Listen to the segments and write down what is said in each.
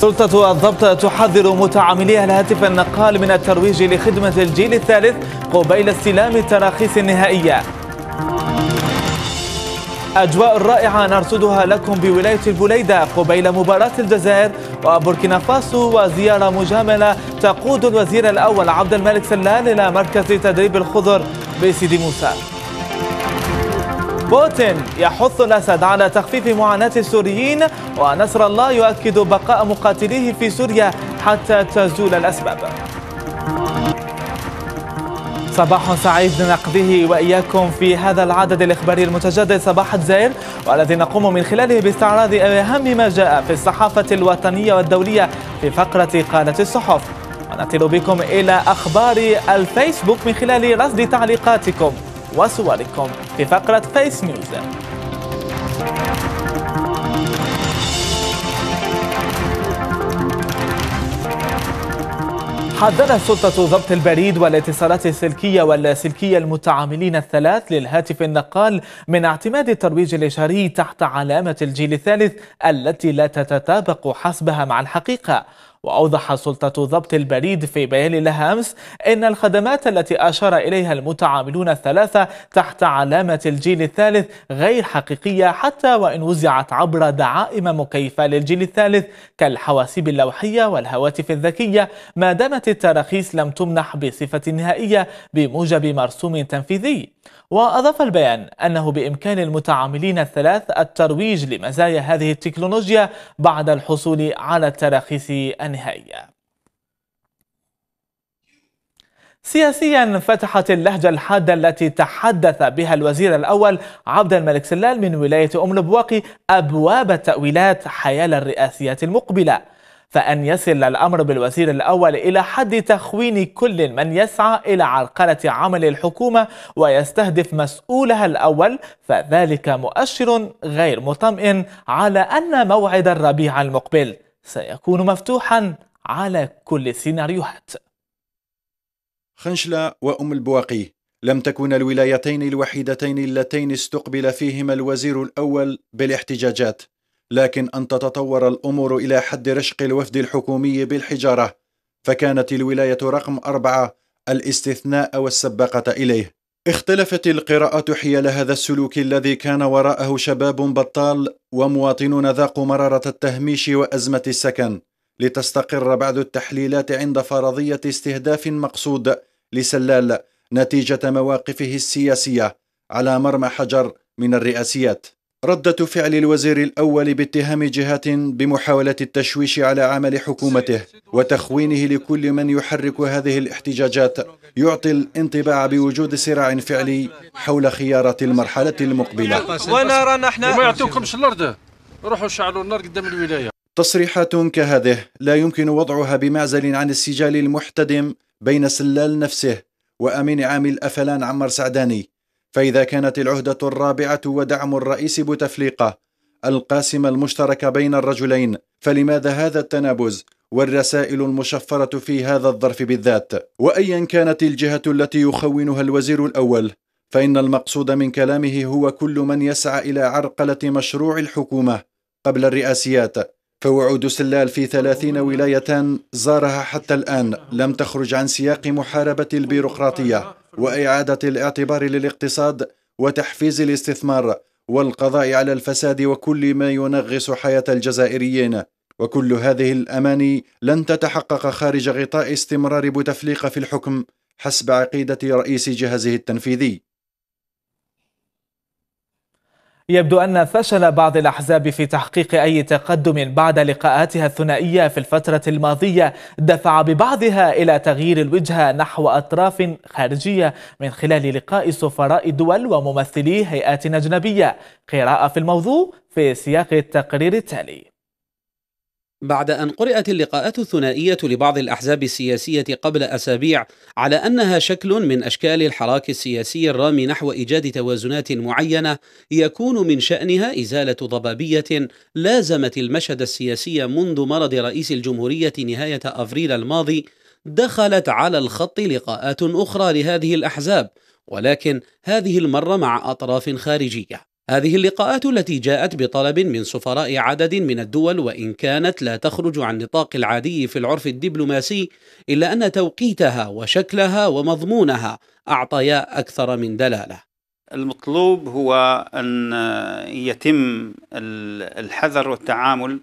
سلطة الضبط تحذر متعامليها الهاتف النقال من الترويج لخدمة الجيل الثالث قبيل استلام التراخيص النهائية أجواء رائعة نرصدها لكم بولاية البليدة قبيل مباراة الجزائر وبوركينا فاسو وزيارة مجاملة تقود الوزير الأول عبد الملك سلال إلى مركز تدريب الخضر بسيدي موسى بوتين يحث الأسد على تخفيف معاناة السوريين ونصر الله يؤكد بقاء مقاتليه في سوريا حتى تزول الأسباب صباح سعيد نقضيه وإياكم في هذا العدد الإخباري المتجدد صباح الزائر والذي نقوم من خلاله باستعراض أهم ما جاء في الصحافة الوطنية والدولية في فقرة قناة الصحف وننتقل بكم إلى أخبار الفيسبوك من خلال رصد تعليقاتكم وصوركم في فقرة فيس نيوز حذرت سلطة ضبط البريد والاتصالات السلكية واللاسلكية المتعاملين الثلاث للهاتف النقال من اعتماد الترويج الإشاري تحت علامة الجيل الثالث التي لا تتطابق حسبها مع الحقيقة وأوضح سلطة ضبط البريد في بيان لها أمس أن الخدمات التي أشار إليها المتعاملون الثلاثة تحت علامة الجيل الثالث غير حقيقية حتى وإن وزعت عبر دعائم مكيفة للجيل الثالث كالحواسيب اللوحية والهواتف الذكية ما دامت التراخيص لم تمنح بصفة نهائية بموجب مرسوم تنفيذي وأضاف البيان أنه بإمكان المتعاملين الثلاث الترويج لمزايا هذه التكنولوجيا بعد الحصول على التراخيص نهائية سياسيا فتحت اللهجة الحادة التي تحدث بها الوزير الأول عبد الملك سلال من ولاية أم لبواقي أبواب التأويلات حيال الرئاسيات المقبلة فأن يصل الأمر بالوزير الأول إلى حد تخوين كل من يسعى إلى عرقلة عمل الحكومة ويستهدف مسؤولها الأول فذلك مؤشر غير مطمئن على أن موعد الربيع المقبل سيكون مفتوحا على كل السيناريوهات خنشلة وأم البواقي لم تكن الولايتين الوحيدتين اللتين استقبل فيهما الوزير الأول بالاحتجاجات لكن أن تتطور الأمور إلى حد رشق الوفد الحكومي بالحجارة فكانت الولاية رقم أربعة الاستثناء والسباقة إليه اختلفت القراءة حيال هذا السلوك الذي كان وراءه شباب بطال ومواطنون ذاقوا مرارة التهميش وأزمة السكن لتستقر بعض التحليلات عند فرضية استهداف مقصود لسلال نتيجة مواقفه السياسية على مرمى حجر من الرئاسيات ردة فعل الوزير الأول باتهام جهات بمحاولة التشويش على عمل حكومته وتخوينه لكل من يحرك هذه الاحتجاجات يعطي الانطباع بوجود صراع فعلي حول خيارة المرحلة المقبلة ونرى نحن ما يعطيكمش الأرض روحوا شعلوا النار قدام الولاية تصريحات كهذه لا يمكن وضعها بمعزل عن السجال المحتدم بين سلال نفسه وأمين عام الأفلان عمر سعداني فإذا كانت العهدة الرابعة ودعم الرئيس بوتفليقة القاسم المشترك بين الرجلين فلماذا هذا التنابز والرسائل المشفرة في هذا الظرف بالذات وأيا كانت الجهة التي يخونها الوزير الأول فإن المقصود من كلامه هو كل من يسعى إلى عرقلة مشروع الحكومة قبل الرئاسيات فوعود سلال في ثلاثين ولاية زارها حتى الآن لم تخرج عن سياق محاربة البيروقراطية وإعادة الاعتبار للاقتصاد وتحفيز الاستثمار والقضاء على الفساد وكل ما ينغص حياة الجزائريين وكل هذه الأماني لن تتحقق خارج غطاء استمرار بوتفليقة في الحكم حسب عقيدة رئيس جهازه التنفيذي يبدو أن فشل بعض الأحزاب في تحقيق أي تقدم بعد لقاءاتها الثنائية في الفترة الماضية دفع ببعضها إلى تغيير الوجهة نحو أطراف خارجية من خلال لقاء سفراء دول وممثلي هيئات أجنبية قراءة في الموضوع في سياق التقرير التالي بعد أن قرأت اللقاءات الثنائية لبعض الأحزاب السياسية قبل أسابيع على أنها شكل من أشكال الحراك السياسي الرامي نحو إيجاد توازنات معينة يكون من شأنها إزالة ضبابية لازمت المشهد السياسي منذ مرض رئيس الجمهورية نهاية أفريل الماضي، دخلت على الخط لقاءات أخرى لهذه الأحزاب، ولكن هذه المرة مع أطراف خارجية. هذه اللقاءات التي جاءت بطلب من سفراء عدد من الدول وان كانت لا تخرج عن نطاق العادي في العرف الدبلوماسي الا ان توقيتها وشكلها ومضمونها اعطيا اكثر من دلاله. المطلوب هو ان يتم الحذر والتعامل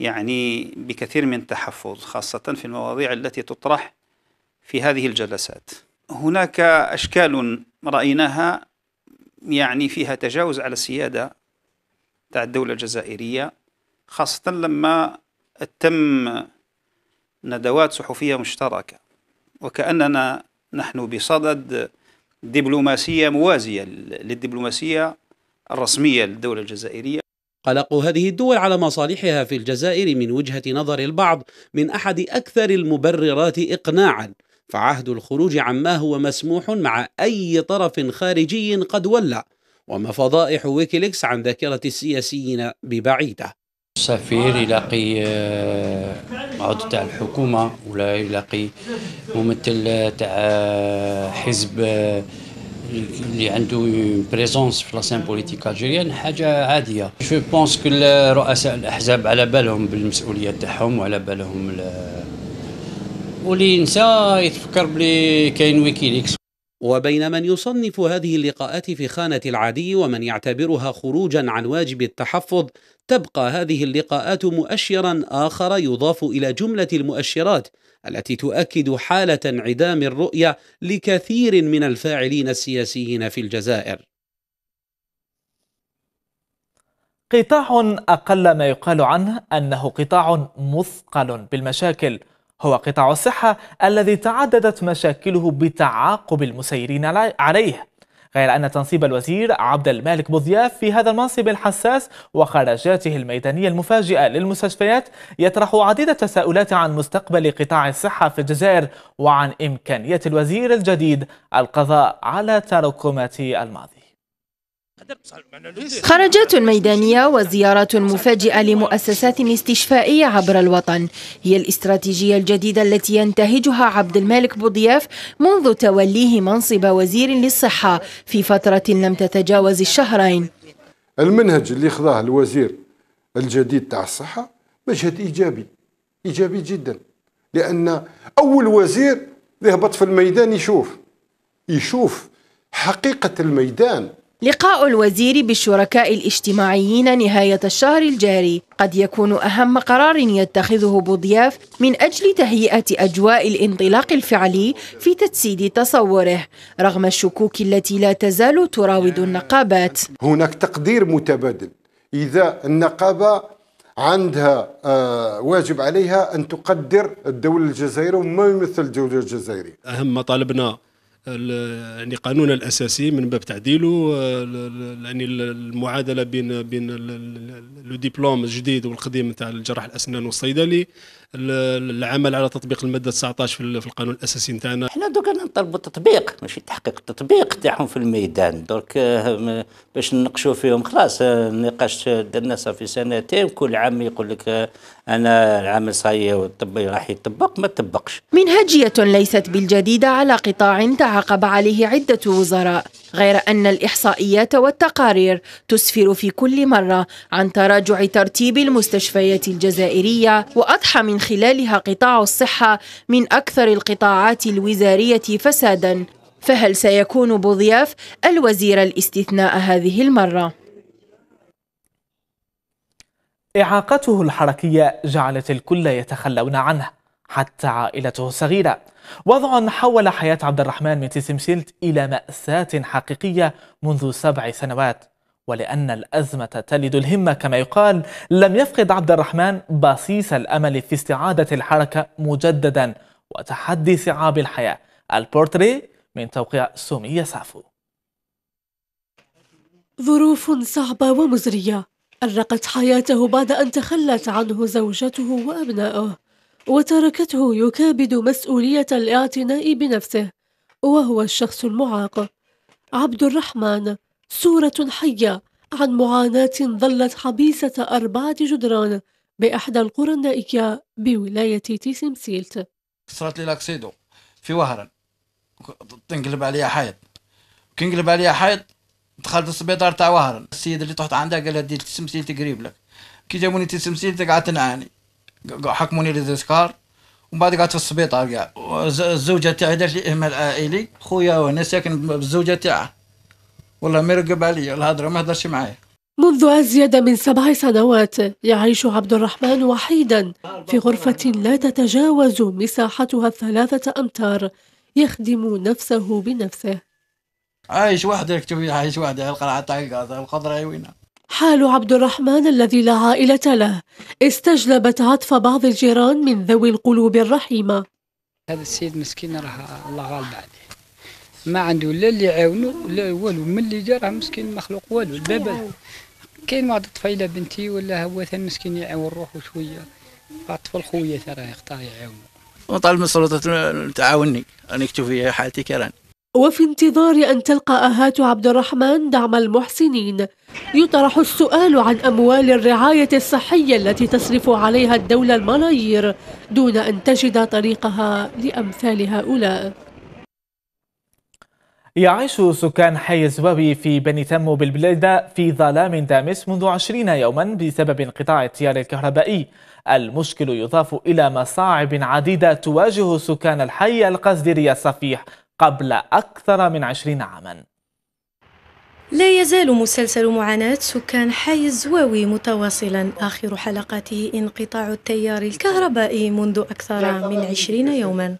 يعني بكثير من التحفظ خاصه في المواضيع التي تطرح في هذه الجلسات. هناك اشكال رايناها يعني فيها تجاوز على السيادة تاع الدولة الجزائرية خاصة لما تم ندوات صحفية مشتركة وكأننا نحن بصدد دبلوماسية موازية للدبلوماسية الرسمية للدولة الجزائرية قلق هذه الدول على مصالحها في الجزائر من وجهة نظر البعض من أحد أكثر المبررات إقناعا فعهد الخروج عما هو مسموح مع أي طرف خارجي قد ولى وما فضائح ويكيليكس عن ذاكرة السياسيين ببعيدة السفير يلاقي آه، عضو تاع الحكومة ولا يلاقي ممثل آه، تاع آه، حزب اللي عنده بريزونس في لاسين بوليتيك الجيريان حاجه عاديه جو بونس كل رؤساء الاحزاب على بالهم بالمسؤوليه تاعهم وعلى بالهم واللي ينسى يتفكر بلي كاين ويكيليكس وبين من يصنف هذه اللقاءات في خانة العادي ومن يعتبرها خروجا عن واجب التحفظ تبقى هذه اللقاءات مؤشرا آخر يضاف إلى جملة المؤشرات التي تؤكد حالة انعدام الرؤية لكثير من الفاعلين السياسيين في الجزائر قطاع أقل ما يقال عنه أنه قطاع مثقل بالمشاكل هو قطاع الصحة الذي تعددت مشاكله بتعاقب المسيرين عليه غير أن تنصيب الوزير عبد المالك بوضياف في هذا المنصب الحساس وخرجاته الميدانية المفاجئة للمستشفيات يطرح عديد التساؤلات عن مستقبل قطاع الصحة في الجزائر وعن إمكانية الوزير الجديد القضاء على تراكمات الماضي خرجات ميدانية وزيارات مفاجئة لمؤسسات استشفائية عبر الوطن هي الاستراتيجية الجديدة التي ينتهجها عبد الملك بوضياف منذ توليه منصب وزير للصحة في فترة لم تتجاوز الشهرين المنهج اللي خضاه الوزير الجديد تاع الصحة مشهد إيجابي إيجابي جدا لأن أول وزير يهبط في الميدان يشوف يشوف حقيقة الميدان لقاء الوزير بالشركاء الاجتماعيين نهاية الشهر الجاري قد يكون أهم قرار يتخذه بوضياف من أجل تهيئة أجواء الانطلاق الفعلي في تجسيد تصوره رغم الشكوك التي لا تزال تراود النقابات هناك تقدير متبادل إذا النقابة عندها آه، واجب عليها أن تقدر الدولة الجزائرية وما يمثل الدولة الجزائرية أهم مطالبنا يعني قانون الاساسي من باب تعديله آه، يعني المعادله بين بين لو ديبلوم الجديد والقديم تاع الجراح الاسنان والصيدلي العمل على تطبيق الماده 19 في القانون الاساسي نتاعنا حنا دوك نطلبوا التطبيق ماشي تحقيق التطبيق تاعهم في الميدان درك آه، باش نناقشوا فيهم خلاص آه، النقاش درنا في سنتين كل عام يقول لك آه، انا العمل صاي والطبي راح يطبق ما تطبقش منهجيه ليست بالجديده على قطاع تعاقب عليه عده وزراء غير ان الاحصائيات والتقارير تسفر في كل مره عن تراجع ترتيب المستشفيات الجزائريه واضحى من خلالها قطاع الصحة من أكثر القطاعات الوزارية فسادا فهل سيكون بوضياف الوزير الاستثناء هذه المرة؟ إعاقته الحركية جعلت الكل يتخلون عنه حتى عائلته الصغيرة وضع حول حياة عبد الرحمن متسمسلت إلى مأساة حقيقية منذ سبع سنوات ولأن الأزمة تلد الهمة كما يقال لم يفقد عبد الرحمن بصيص الأمل في استعادة الحركة مجددا وتحدي صعاب الحياة البورتري من توقيع سومية سافو ظروف صعبة ومزرية أرقت حياته بعد أن تخلت عنه زوجته وأبنائه وتركته يكابد مسؤولية الاعتناء بنفسه وهو الشخص المعاق عبد الرحمن صورة حية عن معاناة ظلت حبيسة أربعة جدران بإحدى القرى النائية بولاية تيسمسيلت صارت لي لاكسيدو في وهران تنقلب عليا كي نقلب عليا حيط دخلت السبيطار تاع وهران السيد اللي طحت عندها قال لها دير تسمسيلتي قريب لك كي جابوني تيسمسيلت قعدت نعاني حكموني للذكار ومن بعد قعدت في السبيطار كاع الزوجه تاعي دارت لي اهمال عائلي خويا وانا ساكن بالزوجه تاعها والله ما يرقب علي الهضره ما يهضرش معايا منذ أزيد من سبع سنوات يعيش عبد الرحمن وحيدا في غرفة لا تتجاوز مساحتها الثلاثة أمتار يخدم نفسه بنفسه عايش وحده اكتب عايش وحدي القلعة تاع الخضراء وين حال عبد الرحمن الذي لا عائلة له استجلبت عطف بعض الجيران من ذوي القلوب الرحيمة هذا السيد مسكين راه الله غالب عليه ما عنده لا اللي يعاونو لا والو من اللي جا راه مسكين مخلوق والو الباب كاين واحد الطفيله بنتي ولا هو ثاني مسكين يعاون روحو شويه الطفل خويا ترى يختار يعاونو وطالب من السلطات تعاوني نكتب في حالتي كران وفي انتظار أن تلقى أهات عبد الرحمن دعم المحسنين يطرح السؤال عن أموال الرعاية الصحية التي تصرف عليها الدولة الملايير دون أن تجد طريقها لأمثال هؤلاء يعيش سكان حي الزبابي في بني تمو بالبلدة في ظلام دامس منذ عشرين يوما بسبب انقطاع التيار الكهربائي المشكل يضاف إلى مصاعب عديدة تواجه سكان الحي القصدري الصفيح قبل أكثر من عشرين عاما لا يزال مسلسل معاناة سكان حي الزواوي متواصلا آخر حلقاته انقطاع التيار الكهربائي منذ أكثر من عشرين يوما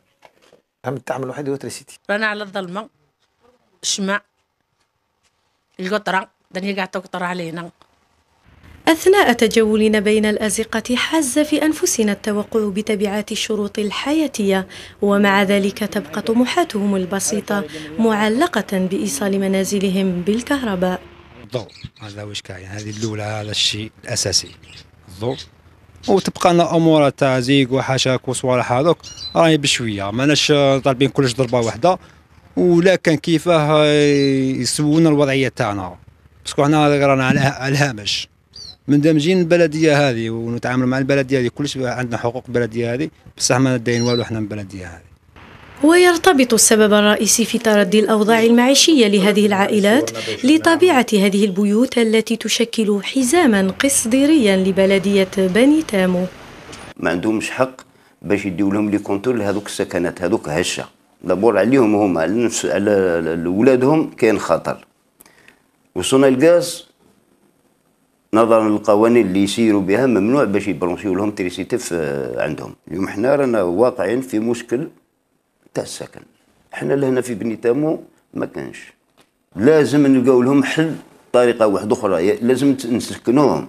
هم تعمل واحد وتريسيتي رانا على الظلمة شمع القطرة دنيا قاعد تقطر علينا أثناء تجولنا بين الأزقة حاز في أنفسنا التوقع بتبعات الشروط الحياتية ومع ذلك تبقى طموحاتهم البسيطة معلقة بإيصال منازلهم بالكهرباء الضوء هذا واش كاين هذه الأولى هذا الشيء الأساسي الضوء وتبقى لنا أمور تاع زيك وحشاك وصوالح هذوك راهي بشوية ماناش طالبين كلش ضربة واحدة ولا كان كيفاه يسوونا الوضعيه تاعنا باسكو حنا رانا على الهامش مندمجين البلديه هذه ونتعامل مع البلديه هذه كلش عندنا حقوق البلديه هذه بصح ما داين والو احنا من البلديه هذه ويرتبط السبب الرئيسي في تردي الأوضاع المعيشية لهذه العائلات لطبيعة هذه البيوت التي تشكل حزاما قصديريا لبلدية بني تامو ما عندهمش حق باش يديو لهم لي كونتور لهذوك السكنات هذوك هشه دابور عليهم هما على نفس على ولادهم كاين خطر وصلنا الغاز نظرا للقوانين اللي يسيروا بها ممنوع باش يبرونسيو لهم تريسيتي آه، عندهم اليوم حنا رانا واقعين في مشكل تاع السكن حنا لهنا في بني تامو ما كانش لازم نلقاو لهم حل طريقه واحده اخرى لازم نسكنوهم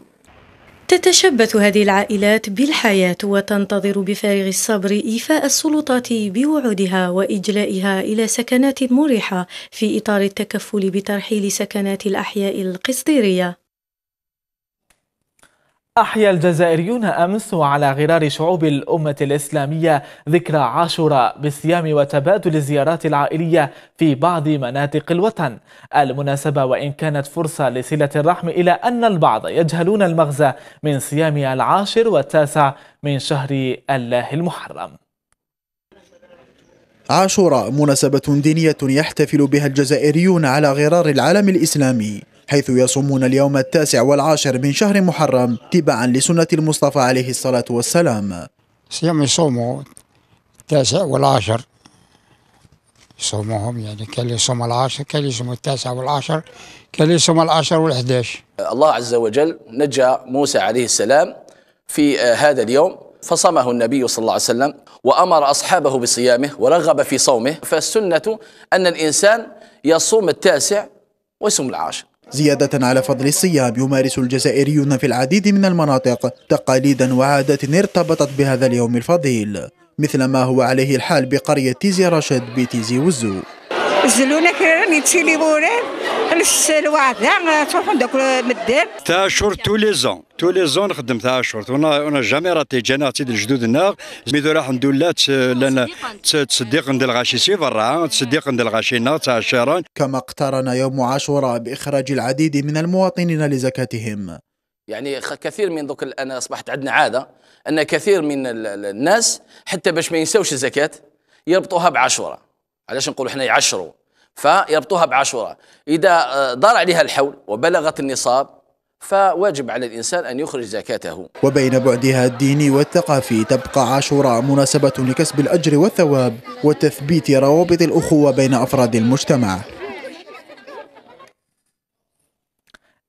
تتشبث هذه العائلات بالحياة وتنتظر بفارغ الصبر إيفاء السلطات بوعودها وإجلائها إلى سكنات مريحة في إطار التكفل بترحيل سكنات الأحياء القصديرية أحيا الجزائريون أمس على غرار شعوب الأمة الإسلامية ذكرى عاشوراء بالصيام وتبادل الزيارات العائلية في بعض مناطق الوطن المناسبة وإن كانت فرصة لصلة الرحم إلى أن البعض يجهلون المغزى من صيام العاشر والتاسع من شهر الله المحرم عاشوراء مناسبة دينية يحتفل بها الجزائريون على غرار العالم الإسلامي حيث يصومون اليوم التاسع والعاشر من شهر محرم تباعا لسنة المصطفى عليه الصلاة والسلام صيام يصوموا التاسع والعاشر يصوموهم يعني كان يصوم العاشر كان يصوم التاسع والعاشر كان يصوم العاشر والحداش الله عز وجل نجى موسى عليه السلام في آه، هذا اليوم فصمه النبي صلى الله عليه وسلم وأمر أصحابه بصيامه ورغب في صومه فالسنة أن الإنسان يصوم التاسع ويصوم العاشر زيادة على فضل الصيام يمارس الجزائريون في العديد من المناطق تقاليدا وعادات ارتبطت بهذا اليوم الفضيل مثل ما هو عليه الحال بقرية تيزي رشد بتيزي وزو خمس الواحد تروحوا لذاك مدار تاع اشهر تو لي زون تو لي زون نخدم تاع اشهر وانا وانا جامي راتي جانا تيد الجدودنا ميدو الحمد لله لا تصديق ندير الغاشي سي برا تصديق ندير الغاشينا تاع الشهران كما اقترن يوم عاشوراء باخراج العديد من المواطنين لزكاتهم يعني كثير من ذوك انا اصبحت عندنا عاده ان كثير من الناس حتى باش ما ينساوش الزكاه يربطوها بعاشوراء علاش نقولوا حنا يعشروا فيربطوها بعاشوراء إذا آه، ضار عليها الحول وبلغت النصاب فواجب على الإنسان أن يخرج زكاته وبين بعدها الديني والثقافي تبقى عاشوراء مناسبة لكسب الأجر والثواب وتثبيت روابط الأخوة بين أفراد المجتمع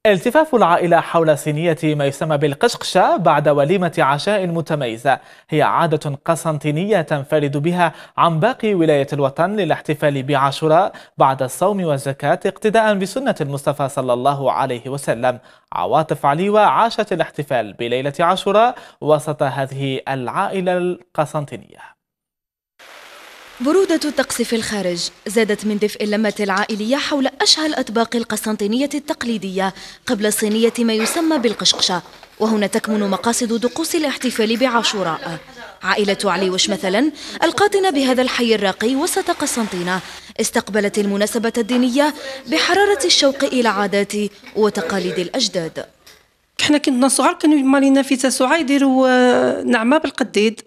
التفاف العائلة حول صينية ما يسمى بالقشقشة بعد وليمة عشاء متميزة هي عادة قسنطينية تنفرد بها عن باقي ولاية الوطن للاحتفال بعاشوراء بعد الصوم والزكاة اقتداء بسنة المصطفى صلى الله عليه وسلم عواطف عليوة عاشت الاحتفال بليلة عاشوراء وسط هذه العائلة القسنطينية برودة الطقس في الخارج زادت من دفء اللمة العائلية حول أشهى الأطباق القسطنطينية التقليدية قبل صينية ما يسمى بالقشقشة وهنا تكمن مقاصد طقوس الاحتفال بعاشوراء عائلة عليوش مثلا القاطنة بهذا الحي الراقي وسط قسنطينة استقبلت المناسبة الدينية بحرارة الشوق إلى عادات وتقاليد الأجداد احنا كنا صغار كانوا مالينا في تاسوعة يديروا نعمه بالقديد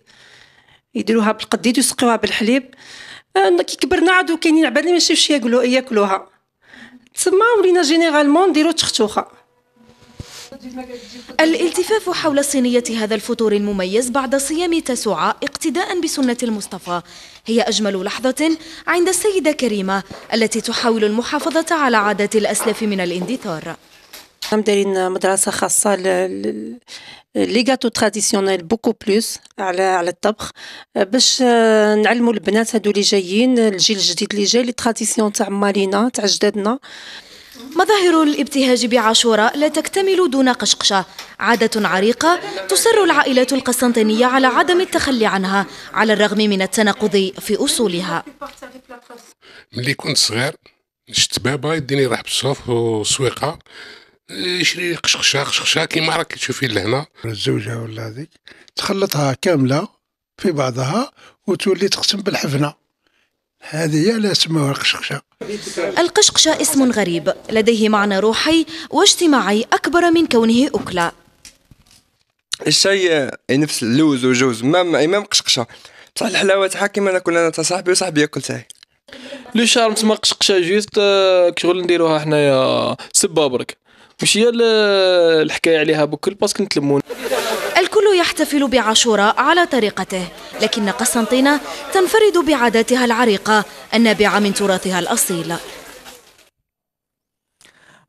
يديروها بالقديد ويسقيوها بالحليب آه، كي كبرنا عادو كاينين عباد ما شافش ياكلو ياكلوها تما ولينا جينيرالمون نديرو تختوخه الالتفاف حول صينية هذا الفطور المميز بعد صيام تسعة اقتداء بسنة المصطفى هي أجمل لحظة عند السيدة كريمة التي تحاول المحافظة على عادات الأسلاف من الاندثار نعم، دارين مدرسة خاصة لي جاتو تراديسيونيل بوكو بلوس على على الطبخ euh, باش euh, نعلموا البنات هادو اللي جايين الجيل الجديد اللي جاي لي تراديسيون تاع مالينا تاع جدادنا مظاهر الابتهاج بعاشوراء لا تكتمل دون قشقشة عادة عريقة تصر العائلة القسطنطينية على عدم التخلي عنها على الرغم من التناقض في أصولها ملي كنت صغير شت بابا يديني راح بالصوف وسويقه يشري قشقشه قشقشه كيما راك تشوفي لهنا الزوجه ولا هذيك تخلطها كامله في بعضها وتولي تقسم بالحفنه هذه هي لا سموها القشقشه القشقشه اسم غريب لديه معنى روحي واجتماعي اكبر من كونه اكله الشاي نفس اللوز وجوز مام امام قشقشه بصح الحلاوه تاعها كيما ناكل انا تاع صاحبي وصاحبي ياكل تاعي لو شارم تسمى قشقشه جيست آه، كشغل نديروها حنايا سبابرك برك مش هي الحكايه عليها بكل باسكو نتلمون الكل يحتفل بعاشوراء على طريقته لكن قسنطينة تنفرد بعاداتها العريقة النابعة من تراثها الأصيل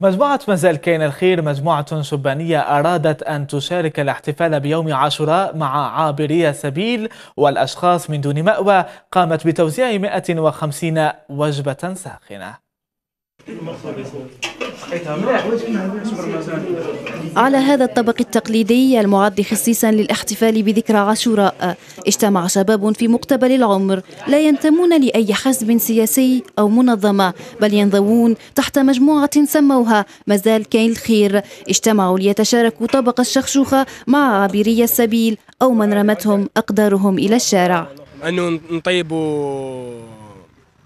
مجموعة مازال كاين الخير مجموعة شبانية أرادت أن تشارك الاحتفال بيوم عاشوراء مع عابري سبيل والأشخاص من دون مأوى قامت بتوزيع 150 وجبة ساخنة على هذا الطبق التقليدي المعد خصيصا للاحتفال بذكرى عاشوراء اجتمع شباب في مقتبل العمر لا ينتمون لأي حزب سياسي أو منظمة بل ينضوون تحت مجموعة سموها مازال كاين الخير اجتمعوا ليتشاركوا طبق الشخشوخة مع عابري السبيل أو من رمتهم أقدارهم إلى الشارع أنه نطيبوا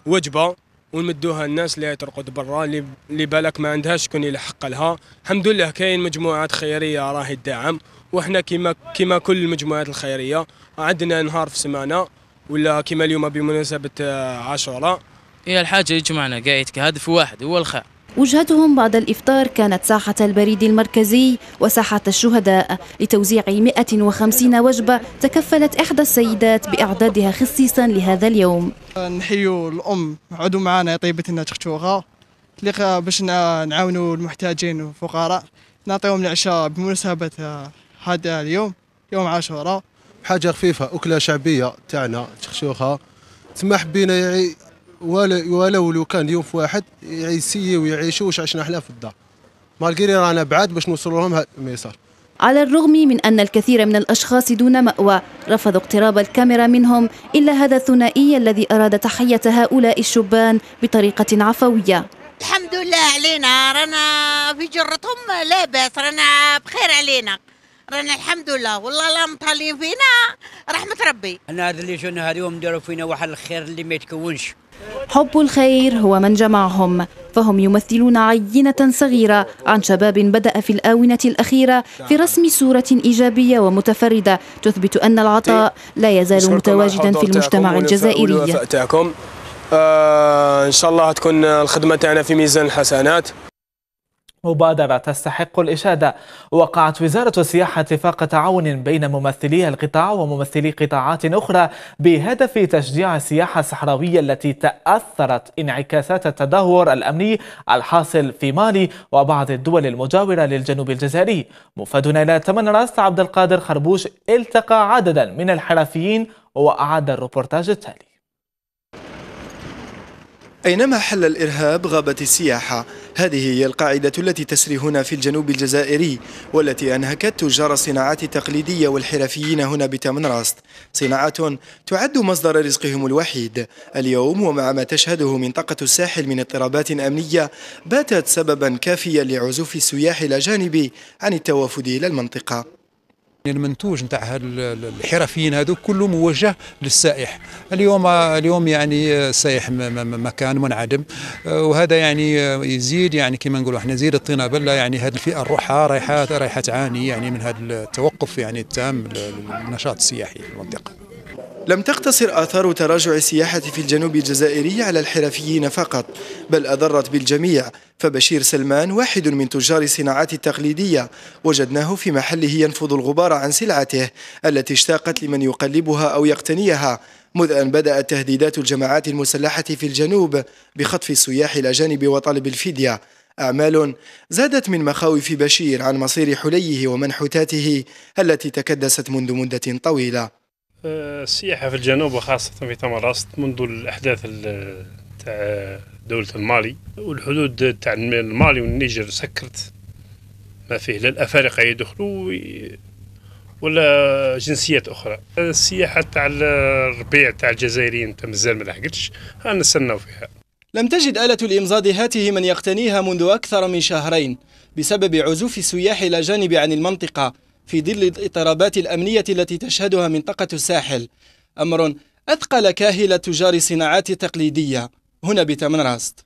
وجبة ونمدوها الناس اللي ترقد برا اللي بالك ما عندهاش شكون يلحق لها الحمد لله كاين مجموعات خيريه راهي تدعم وحنا كما كما كل المجموعات الخيريه عندنا نهار في سمانه ولا كما اليوم بمناسبه آه، عاشوراء هي الحاجه اللي جمعنا كاع هدف واحد هو الخير وجهتهم بعد الإفطار كانت ساحة البريد المركزي وساحة الشهداء لتوزيع 150 وجبة تكفلت إحدى السيدات بإعدادها خصيصا لهذا اليوم نحيو الأم عدوا معنا يا طيبتنا تختوغا باش نعاونوا المحتاجين والفقراء نعطيهم العشاء بمناسبة هذا اليوم يوم عاشوراء حاجة خفيفة أكلة شعبية تاعنا تخشوخة تسمح حبينا يعني ولو لو كان يوم في واحد يسيي ويعيشوا واش عشنا حنا في الدار مالغري رانا بعاد باش نوصلوا لهم هذا على الرغم من أن الكثير من الأشخاص دون مأوى رفضوا اقتراب الكاميرا منهم إلا هذا الثنائي الذي أراد تحية هؤلاء الشبان بطريقة عفوية الحمد لله علينا رانا في جرتهم لاباس رانا بخير علينا رانا الحمد لله والله لا مطالين فينا رحمة ربي أنا هذا اللي جونا هذو هم داروا فينا واحد الخير اللي ما يتكونش حب الخير هو من جمعهم فهم يمثلون عينة صغيرة عن شباب بدأ في الآونة الأخيرة في رسم صورة إيجابية ومتفردة تثبت أن العطاء لا يزال متواجدا في المجتمع الجزائري آه، إن شاء الله تكون الخدمة تاعنا في ميزان الحسنات مبادرة تستحق الإشادة وقعت وزارة السياحة اتفاق تعاون بين ممثلي القطاع وممثلي قطاعات أخرى بهدف تشجيع السياحة الصحراوية التي تأثرت انعكاسات التدهور الأمني الحاصل في مالي وبعض الدول المجاورة للجنوب الجزائري مفادنا إلى تمن راس عبد القادر خربوش التقى عددا من الحرفيين وأعاد الروبورتاج التالي أينما حل الإرهاب غابت السياحة هذه هي القاعدة التي تسري هنا في الجنوب الجزائري والتي أنهكت تجار الصناعات التقليدية والحرفيين هنا بتمنراست صناعات تعد مصدر رزقهم الوحيد اليوم ومع ما تشهده منطقة الساحل من اضطرابات أمنية باتت سببا كافيا لعزوف السياح الأجانب عن التوافد إلى المنطقة يعني المنتوج نتاع الحرفيين هذو كله موجه للسائح اليوم اليوم يعني السائح مكان منعدم آه، وهذا يعني يزيد يعني كما نقولوا احنا زيد الطينه بله يعني هذه الفئه الروحه رايحه رايحه تعاني يعني من هذا التوقف يعني التام للنشاط السياحي في المنطقه لم تقتصر آثار تراجع السياحة في الجنوب الجزائري على الحرفيين فقط بل أضرت بالجميع فبشير سلمان واحد من تجار الصناعات التقليدية وجدناه في محله ينفض الغبار عن سلعته التي اشتاقت لمن يقلبها أو يقتنيها مذ أن بدأت تهديدات الجماعات المسلحة في الجنوب بخطف السياح الأجانب وطلب الفدية أعمال زادت من مخاوف بشير عن مصير حليه ومنحوتاته التي تكدست منذ مدة طويلة آه، السياحة في الجنوب وخاصة في تمرست منذ الأحداث تاع دولة المالي والحدود تاع المالي والنيجر سكرت ما فيه لا الأفارقة يدخلوا ولا جنسيات أخرى السياحة تاع الربيع تاع الجزائريين مازال ما لحقتش نستناو فيها لم تجد آلة الإمزاد هاته من يقتنيها منذ أكثر من شهرين بسبب عزوف السياح إلى جانب عن المنطقة في ظل الاضطرابات الأمنية التي تشهدها منطقة الساحل أمر أثقل كاهل تجار الصناعات التقليدية هنا بتمنراست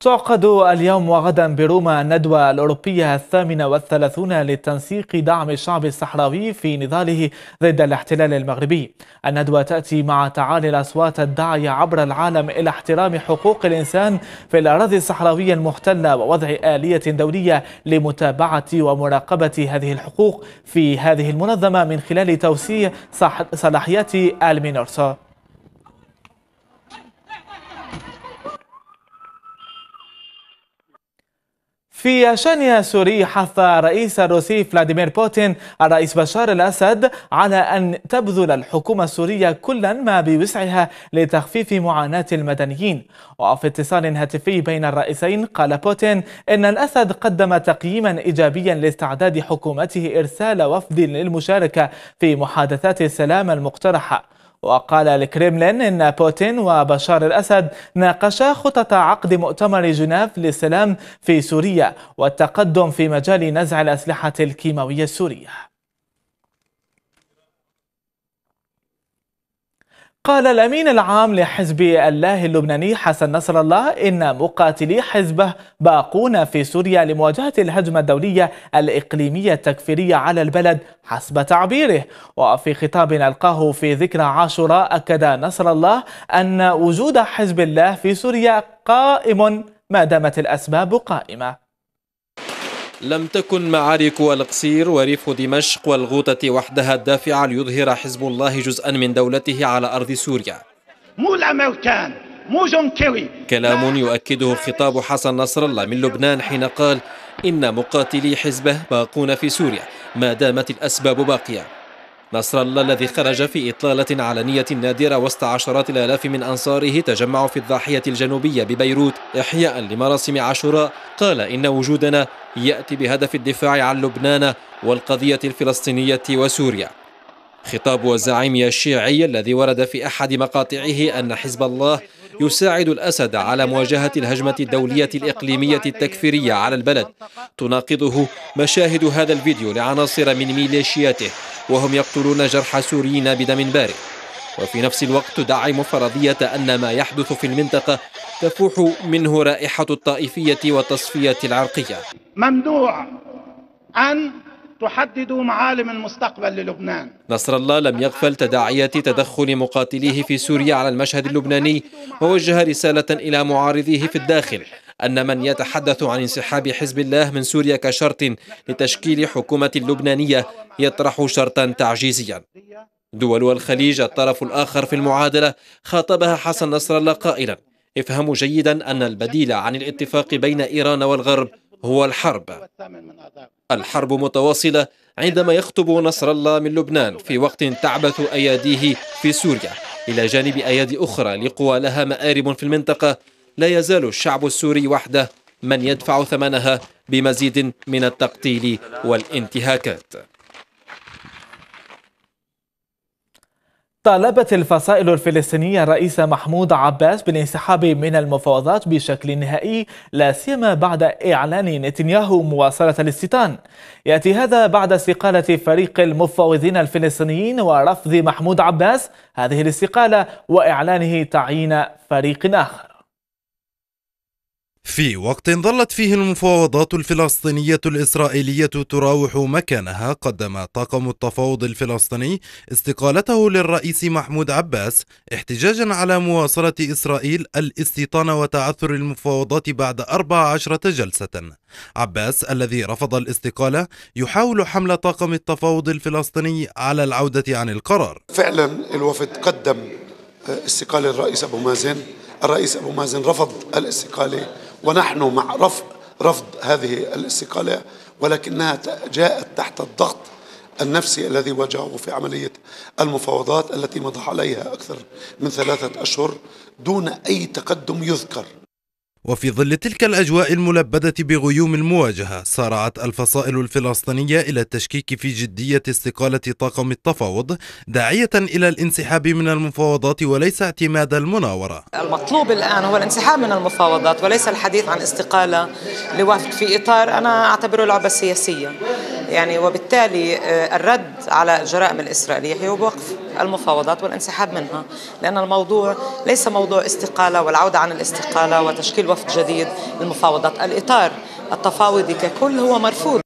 تعقد اليوم وغدا بروما الندوة الأوروبية الثامنة والثلاثون للتنسيق دعم الشعب الصحراوي في نضاله ضد الاحتلال المغربي الندوة تأتي مع تعالي الأصوات الداعية عبر العالم إلى احترام حقوق الإنسان في الأراضي الصحراوية المحتلة ووضع آلية دولية لمتابعة ومراقبة هذه الحقوق في هذه المنظمة من خلال توسيع صلاحيات المينورسو في شأن سوري حث الرئيس الروسي فلاديمير بوتين الرئيس بشار الأسد على أن تبذل الحكومة السورية كل ما بوسعها لتخفيف معاناة المدنيين وفي اتصال هاتفي بين الرئيسين قال بوتين إن الأسد قدم تقييما إيجابيا لاستعداد حكومته إرسال وفد للمشاركة في محادثات السلام المقترحة وقال الكريملين إن بوتين وبشار الأسد ناقشا خطط عقد مؤتمر جنيف للسلام في سوريا والتقدم في مجال نزع الأسلحة الكيماوية السورية قال الأمين العام لحزب الله اللبناني حسن نصر الله إن مقاتلي حزبه باقون في سوريا لمواجهة الهجمة الدولية الإقليمية التكفيرية على البلد حسب تعبيره وفي خطاب ألقاه في ذكرى عاشوراء أكد نصر الله أن وجود حزب الله في سوريا قائم ما دامت الأسباب قائمة لم تكن معارك القصير وريف دمشق والغوطة وحدها الدافعة ليظهر حزب الله جزءا من دولته على أرض سوريا كيري كلام يؤكده خطاب حسن نصر الله من لبنان حين قال إن مقاتلي حزبه باقون في سوريا ما دامت الأسباب باقية نصر الله الذي خرج في إطلالة علنية نادرة وسط عشرات الآلاف من أنصاره تجمع في الضاحية الجنوبية ببيروت إحياء لمراسم عاشوراء قال إن وجودنا يأتي بهدف الدفاع عن لبنان والقضية الفلسطينية وسوريا خطاب الزعيم الشيعي الذي ورد في أحد مقاطعه أن حزب الله يساعد الأسد على مواجهة الهجمة الدولية الإقليمية التكفيرية على البلد تناقضه مشاهد هذا الفيديو لعناصر من ميليشياته وهم يقتلون جرحى سوريين بدم بارد وفي نفس الوقت تدعم فرضية أن ما يحدث في المنطقة تفوح منه رائحة الطائفية والتصفية العرقية ممنوع أن تحدد معالم المستقبل للبنان نصر الله لم يغفل تداعيات تدخل مقاتليه في سوريا على المشهد اللبناني ووجه رسالة إلى معارضيه في الداخل أن من يتحدث عن انسحاب حزب الله من سوريا كشرط لتشكيل حكومة لبنانية يطرح شرطا تعجيزيا دول الخليج الطرف الآخر في المعادلة خاطبها حسن نصر الله قائلا افهموا جيدا أن البديل عن الاتفاق بين إيران والغرب هو الحرب الحرب متواصلة عندما يخطب نصر الله من لبنان في وقت تعبث أياديه في سوريا إلى جانب أيادي أخرى لقوى لها مآرب في المنطقة لا يزال الشعب السوري وحده من يدفع ثمنها بمزيد من التقتيل والانتهاكات طالبت الفصائل الفلسطينية الرئيس محمود عباس بالانسحاب من المفاوضات بشكل نهائي لا سيما بعد إعلان نتنياهو مواصلة الاستيطان. يأتي هذا بعد استقالة فريق المفاوضين الفلسطينيين ورفض محمود عباس هذه الاستقالة وإعلانه تعيين فريق آخر. في وقت ظلت فيه المفاوضات الفلسطينية الإسرائيلية تراوح مكانها قدم طاقم التفاوض الفلسطيني استقالته للرئيس محمود عباس احتجاجا على مواصلة إسرائيل الاستيطان وتعثر المفاوضات بعد 14 جلسة عباس الذي رفض الاستقالة يحاول حمل طاقم التفاوض الفلسطيني على العودة عن القرار فعلا الوفد قدم آه، استقالة الرئيس أبو مازن الرئيس أبو مازن رفض الاستقالة ونحن مع رفض رفض هذه الاستقالة ولكنها جاءت تحت الضغط النفسي الذي واجهه في عملية المفاوضات التي مضى عليها أكثر من ثلاثة أشهر دون أي تقدم يذكر وفي ظل تلك الأجواء الملبدة بغيوم المواجهة سارعت الفصائل الفلسطينية إلى التشكيك في جدية استقالة طاقم التفاوض داعية إلى الانسحاب من المفاوضات وليس اعتماد المناورة المطلوب الآن هو الانسحاب من المفاوضات وليس الحديث عن استقالة لوفد في إطار أنا أعتبره لعبة سياسية يعني وبالتالي آه، الرد على الجرائم الإسرائيلية هو بوقف المفاوضات والانسحاب منها لأن الموضوع ليس موضوع استقالة والعودة عن الاستقالة وتشكيل وفد جديد للمفاوضات الإطار التفاوضي ككل هو مرفوض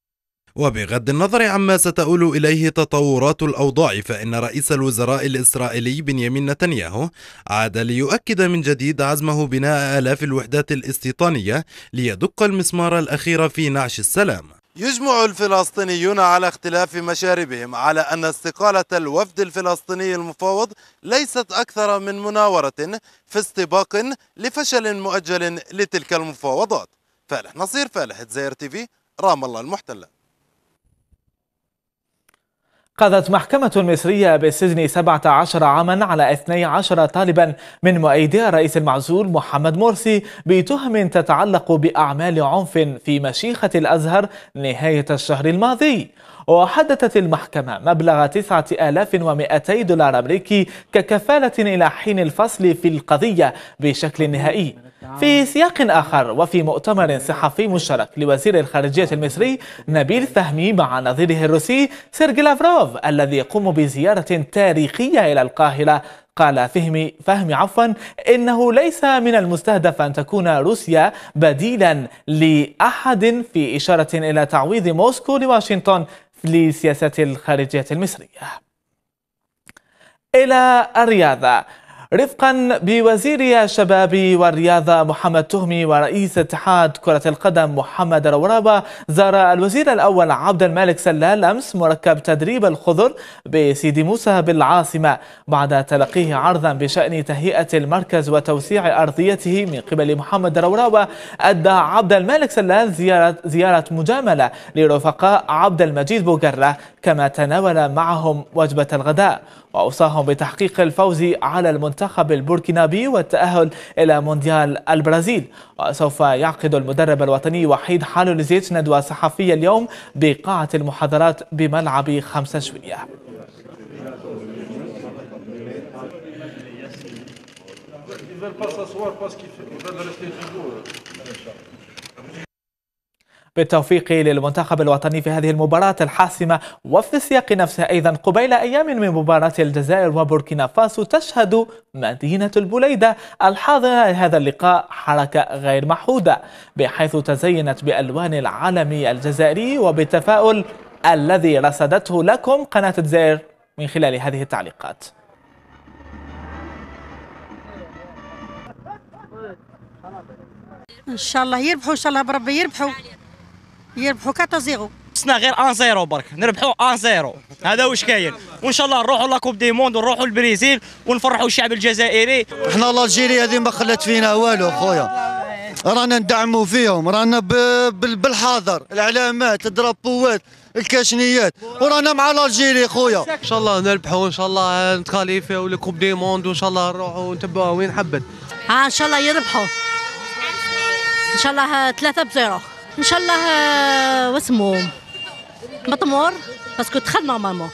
وبغض النظر عما ستؤول إليه تطورات الأوضاع فإن رئيس الوزراء الإسرائيلي بنيامين نتنياهو عاد ليؤكد من جديد عزمه بناء آلاف الوحدات الاستيطانية ليدق المسمار الأخير في نعش السلام يجمع الفلسطينيون على اختلاف مشاربهم على أن استقالة الوفد الفلسطيني المفاوض ليست أكثر من مناورة في استباق لفشل مؤجل لتلك المفاوضات فالح نصير فالح تزاير تيفي رام الله المحتله قضت محكمة مصرية بالسجن 17 عاما على 12 طالبا من مؤيدي الرئيس المعزول محمد مرسي بتهم تتعلق بأعمال عنف في مشيخة الأزهر نهاية الشهر الماضي وحددت المحكمة مبلغ 9200 دولار أمريكي ككفالة إلى حين الفصل في القضية بشكل نهائي في سياق آخر وفي مؤتمر صحفي مشترك لوزير الخارجية المصري نبيل فهمي مع نظيره الروسي سيرجي لافروف الذي يقوم بزيارة تاريخية إلى القاهرة قال فهمي فهمي عفوا انه ليس من المستهدف ان تكون روسيا بديلا لاحد في اشاره الى تعويض موسكو لواشنطن لسياسه الخارجيه المصريه الى الرياضه رفقا بوزير الشباب والرياضة محمد تهمي ورئيس اتحاد كرة القدم محمد روابة زار الوزير الأول عبد الملك سلال أمس مركب تدريب الخضر بسيدي موسى بالعاصمة بعد تلقيه عرضا بشأن تهيئة المركز وتوسيع أرضيته من قبل محمد روابة أدى عبد الملك سلال زيارة, زيارة مجاملة لرفقاء عبد المجيد بوغرة كما تناول معهم وجبة الغداء وأوصاهم بتحقيق الفوز على المنتخب البوركينابي والتأهل إلى مونديال البرازيل وسوف يعقد المدرب الوطني وحيد حالو لزيتش ندوة صحفية اليوم بقاعة المحاضرات بملعب خمسة شوية ils veulent pas s'asseoir parce qu'ils veulent rester toujours. بالتوفيق للمنتخب الوطني في هذه المباراة الحاسمة وفي السياق نفسه أيضا قبيل أيام من مباراة الجزائر وبوركينا فاسو تشهد مدينة البليدة الحاضرة لهذا اللقاء حركة غير محودة بحيث تزينت بألوان العلم الجزائري وبالتفاؤل الذي رصدته لكم قناة الجزائر من خلال هذه التعليقات ان شاء الله يربحوا ان شاء الله بربي يربحوا يربحوا 4 زيرو خصنا غير ان زيرو برك نربحوا ان زيرو هذا واش كاين وان شاء الله نروحوا لاكوب دي موند ونروحوا للبرازيل ونفرحوا الشعب الجزائري حنا الجيري هذه ما خلات فينا والو خويا رانا ندعموا فيهم رانا بالحاضر العلامات الدرابوات الكاشنيات ورانا مع الجيري خويا ان شاء الله نربحوا ان شاء الله نتكاليفيو لكوب دي موند وان شاء الله نروحوا نتبعوا وين حبت ها آه، ان شاء الله يربحوا ان شاء الله ثلاثة بزيرو ان شاء الله آه، واسمو مطمور باسكو دخل نورمالمون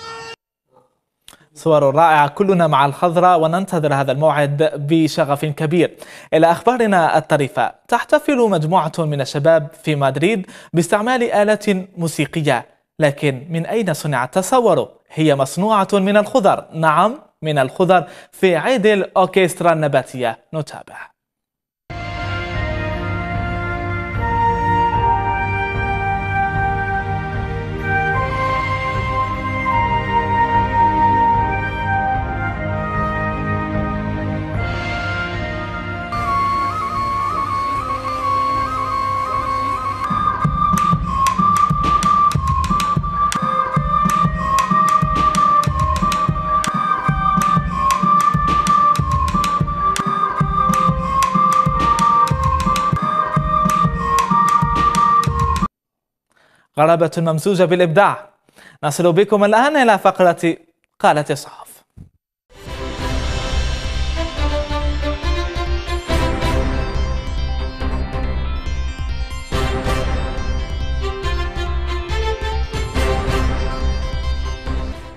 صور رائعة كلنا مع الخضراء وننتظر هذا الموعد بشغف كبير إلى أخبارنا الطريفة تحتفل مجموعة من الشباب في مدريد باستعمال آلة موسيقية لكن من أين صنعت تصوره؟ هي مصنوعة من الخضر نعم من الخضر في عيد الأوكسترا النباتية نتابع غرابة ممزوجة بالإبداع نصل بكم الآن إلى فقرة قالت الصحف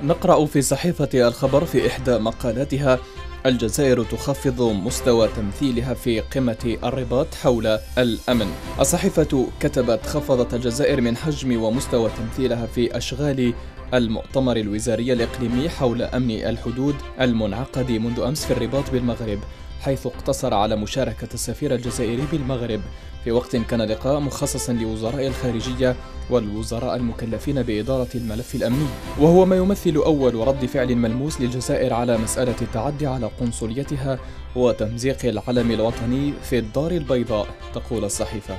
نقرأ في صحيفة الخبر في إحدى مقالاتها الجزائر تخفض مستوى تمثيلها في قمة الرباط حول الأمن الصحيفة كتبت خفضت الجزائر من حجم ومستوى تمثيلها في أشغال المؤتمر الوزاري الإقليمي حول أمن الحدود المنعقد منذ أمس في الرباط بالمغرب حيث اقتصر على مشاركة السفير الجزائري بالمغرب في وقت كان لقاء مخصصا لوزراء الخارجية والوزراء المكلفين بإدارة الملف الأمني وهو ما يمثل أول رد فعل ملموس للجزائر على مسألة التعدي على قنصليتها وتمزيق العلم الوطني في الدار البيضاء تقول الصحيفة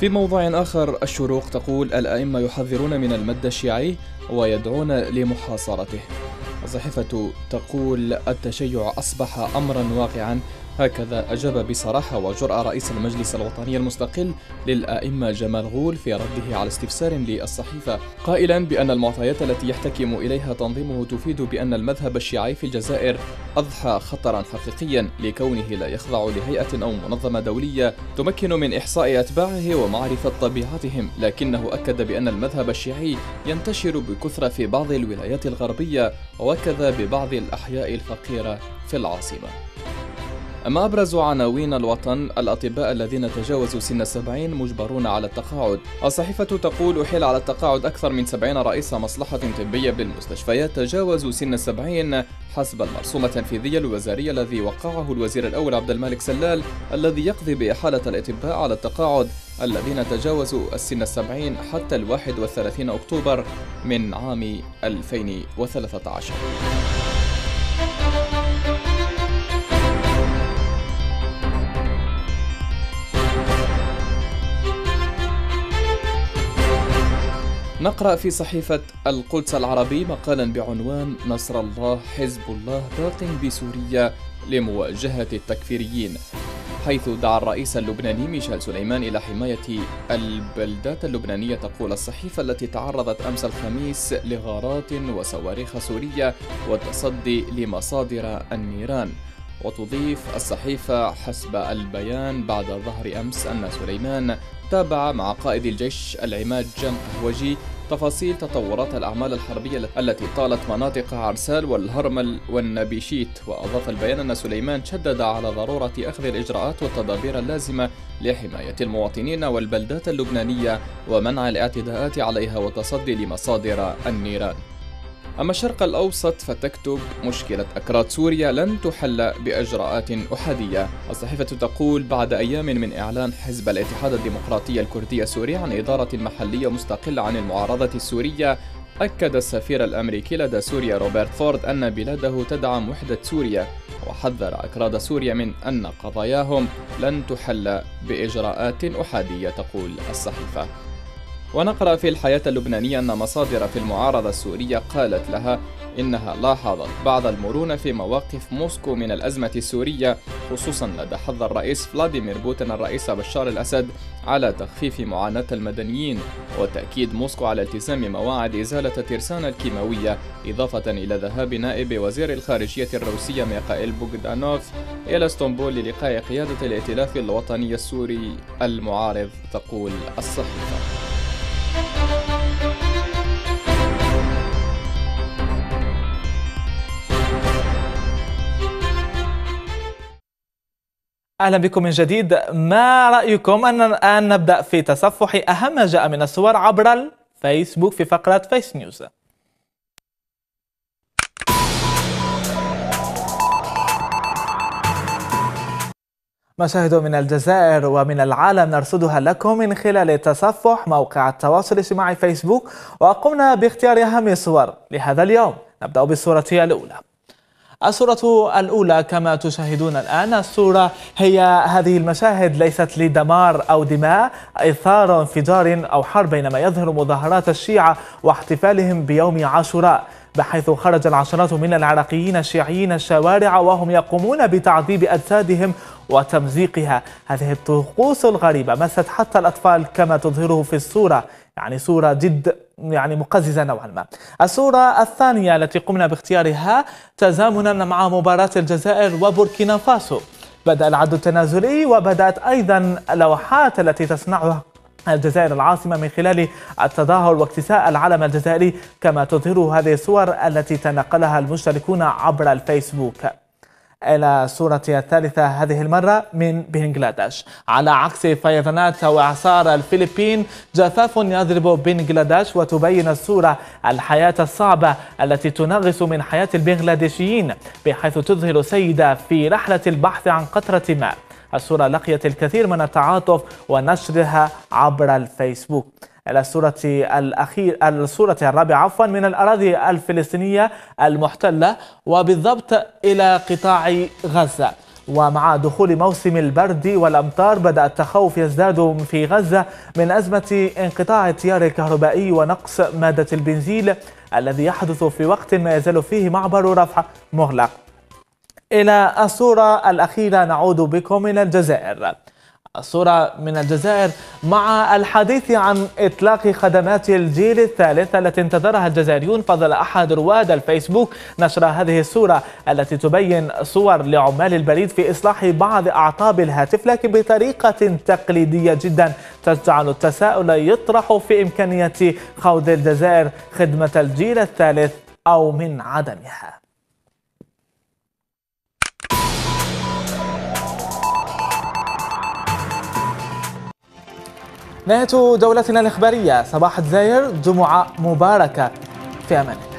في موضوع آخر الشروق تقول الأئمة يحذرون من المد الشيعي ويدعون لمحاصرته الصحيفة تقول التشيع أصبح أمرا واقعا هكذا أجاب بصراحة وجرأة رئيس المجلس الوطني المستقل للآئمة جمال غول في رده على استفسار للصحيفة قائلا بأن المعطيات التي يحتكم إليها تنظيمه تفيد بأن المذهب الشيعي في الجزائر أضحى خطرا حقيقيا لكونه لا يخضع لهيئة أو منظمة دولية تمكن من إحصاء أتباعه ومعرفة طبيعتهم لكنه أكد بأن المذهب الشيعي ينتشر بكثرة في بعض الولايات الغربية وكذا ببعض الأحياء الفقيرة في العاصمة أما أبرز عناوين الوطن الأطباء الذين تجاوزوا سن السبعين مجبرون على التقاعد الصحيفة تقول حيل على التقاعد أكثر من سبعين رئيس مصلحة طبية بالمستشفيات تجاوزوا سن السبعين حسب المرسوم التنفيذي الوزاري الذي وقعه الوزير الأول عبد الملك سلال الذي يقضي بإحالة الأطباء على التقاعد الذين تجاوزوا السن السبعين حتى الواحد والثلاثين أكتوبر من عام 2013 نقرأ في صحيفة القدس العربي مقالا بعنوان نصر الله حزب الله باق بسوريا لمواجهة التكفيريين حيث دعا الرئيس اللبناني ميشيل سليمان إلى حماية البلدات اللبنانية تقول الصحيفة التي تعرضت أمس الخميس لغارات وصواريخ سورية والتصدي لمصادر النيران وتضيف الصحيفة حسب البيان بعد ظهر أمس أن سليمان تابع مع قائد الجيش العماد جان قهوجي تفاصيل تطورات الأعمال الحربية التي طالت مناطق عرسال والهرمل والنبيشيت وأضاف البيان أن سليمان شدد على ضرورة أخذ الإجراءات والتدابير اللازمة لحماية المواطنين والبلدات اللبنانية ومنع الاعتداءات عليها والتصدي لمصادر النيران أما الشرق الأوسط فتكتب مشكلة أكراد سوريا لن تحل بإجراءات أحادية الصحيفة تقول بعد أيام من إعلان حزب الاتحاد الديمقراطي الكردي السوري عن إدارة محلية مستقلة عن المعارضة السورية أكد السفير الأمريكي لدى سوريا روبرت فورد أن بلاده تدعم وحدة سوريا وحذر أكراد سوريا من أن قضاياهم لن تحل بإجراءات أحادية تقول الصحيفة ونقرأ في الحياة اللبنانية أن مصادر في المعارضة السورية قالت لها إنها لاحظت بعض المرونة في مواقف موسكو من الأزمة السورية خصوصا لدى حظ الرئيس فلاديمير بوتين الرئيس بشار الأسد على تخفيف معاناة المدنيين وتأكيد موسكو على التزام مواعد إزالة ترسانة الكيماوية إضافة إلى ذهاب نائب وزير الخارجية الروسية ميخائيل بوغدانوف إلى اسطنبول للقاء قيادة الائتلاف الوطني السوري المعارض تقول الصحيفة أهلا بكم من جديد ما رأيكم أننا الآن نبدأ في تصفح أهم ما جاء من الصور عبر الفيسبوك في فقرة فيس نيوز مشاهد من الجزائر ومن العالم نرصدها لكم من خلال تصفح موقع التواصل الاجتماعي فيسبوك وقمنا باختيار أهم صور لهذا اليوم نبدأ بالصورة الأولى الصورة الأولى كما تشاهدون الآن الصورة هي هذه المشاهد ليست لدمار أو دماء إثار انفجار أو حرب بينما يظهر مظاهرات الشيعة واحتفالهم بيوم عاشوراء بحيث خرج العشرات من العراقيين الشيعيين الشوارع وهم يقومون بتعذيب أجسادهم وتمزيقها هذه الطقوس الغريبة مست حتى الأطفال كما تظهره في الصورة يعني صورة جد يعني مقززة نوعا ما الصورة الثانية التي قمنا باختيارها تزامنا مع مباراة الجزائر وبوركينا فاسو بدأ العد التنازلي وبدأت أيضا اللوحات التي تصنعها الجزائر العاصمة من خلال التظاهر واكتساء العلم الجزائري كما تظهر هذه الصور التي تنقلها المشتركون عبر الفيسبوك إلى صورة الثالثة هذه المرة من بنغلاديش على عكس فيضانات وإعصار الفلبين جفاف يضرب بنغلاديش وتبين الصورة الحياة الصعبة التي تنغص من حياة البنغلاديشيين بحيث تظهر سيدة في رحلة البحث عن قطرة ماء الصورة لقيت الكثير من التعاطف ونشرها عبر الفيسبوك الصورة الأخير الصورة الرابعة عفوا من الأراضي الفلسطينية المحتلة وبالضبط إلى قطاع غزة ومع دخول موسم البرد والأمطار بدأ التخوف يزداد في غزة من أزمة انقطاع التيار الكهربائي ونقص مادة البنزين الذي يحدث في وقت ما يزال فيه معبر رفح مغلق إلى الصورة الأخيرة نعود بكم من الجزائر الصورة من الجزائر مع الحديث عن إطلاق خدمات الجيل الثالث التي انتظرها الجزائريون فضل أحد رواد الفيسبوك نشر هذه الصورة التي تبين صور لعمال البريد في إصلاح بعض أعطاب الهاتف لكن بطريقة تقليدية جدا تجعل التساؤل يطرح في إمكانية خوض الجزائر خدمة الجيل الثالث أو من عدمها نهاية دولتنا الإخبارية صباح الجزائر جمعة مباركة في أمان